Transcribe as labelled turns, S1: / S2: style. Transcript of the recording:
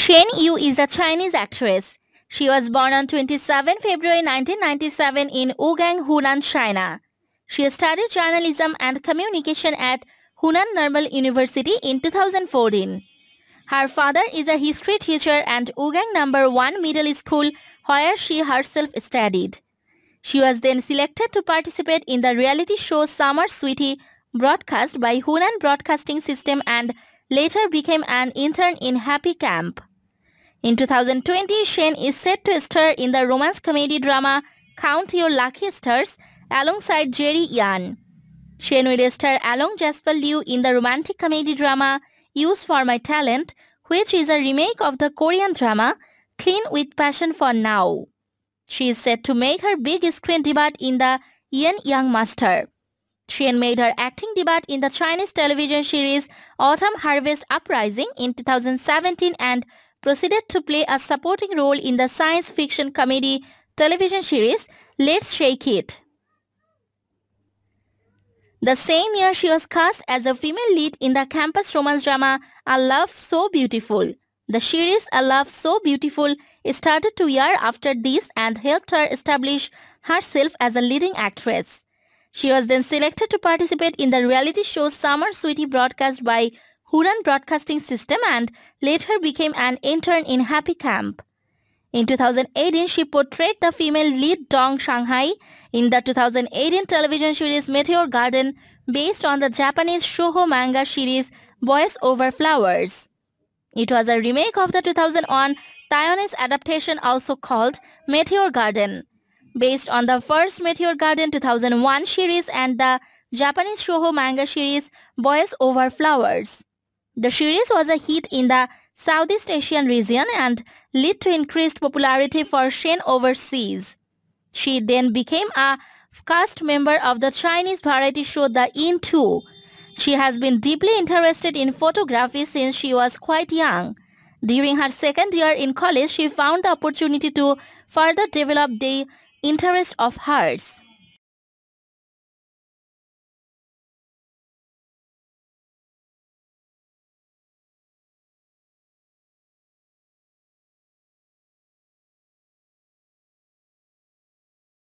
S1: Shen Yu is a Chinese actress. She was born on 27 February 1997 in Wugang, Hunan, China. She studied journalism and communication at Hunan Normal University in 2014. Her father is a history teacher at Wugang number no. 1 middle school where she herself studied. She was then selected to participate in the reality show Summer Sweetie broadcast by Hunan Broadcasting System and later became an intern in Happy Camp. In 2020, Shane is set to star in the romance comedy drama Count Your Lucky Stars alongside Jerry Yan. Shane will star along Jasper Liu in the romantic comedy drama Use For My Talent, which is a remake of the Korean drama Clean With Passion For Now. She is set to make her big screen debut in the Yin Yang Master. Shane made her acting debut in the Chinese television series Autumn Harvest Uprising in 2017 and proceeded to play a supporting role in the science fiction comedy television series Let's Shake It. The same year she was cast as a female lead in the campus romance drama A Love So Beautiful. The series A Love So Beautiful started two years after this and helped her establish herself as a leading actress. She was then selected to participate in the reality show Summer Sweetie broadcast by Huron Broadcasting System and later became an intern in Happy Camp. In 2018, she portrayed the female lead Dong Shanghai in the 2018 television series Meteor Garden based on the Japanese shoujo manga series Boys Over Flowers. It was a remake of the 2001 Taiwanese adaptation also called Meteor Garden. Based on the first Meteor Garden 2001 series and the Japanese shoujo manga series Boys Over Flowers. The series was a hit in the Southeast Asian region and led to increased popularity for Shen overseas. She then became a cast member of the Chinese variety show The In 2. She has been deeply interested in photography since she was quite young. During her second year in college, she found the opportunity to further develop the interest of hers.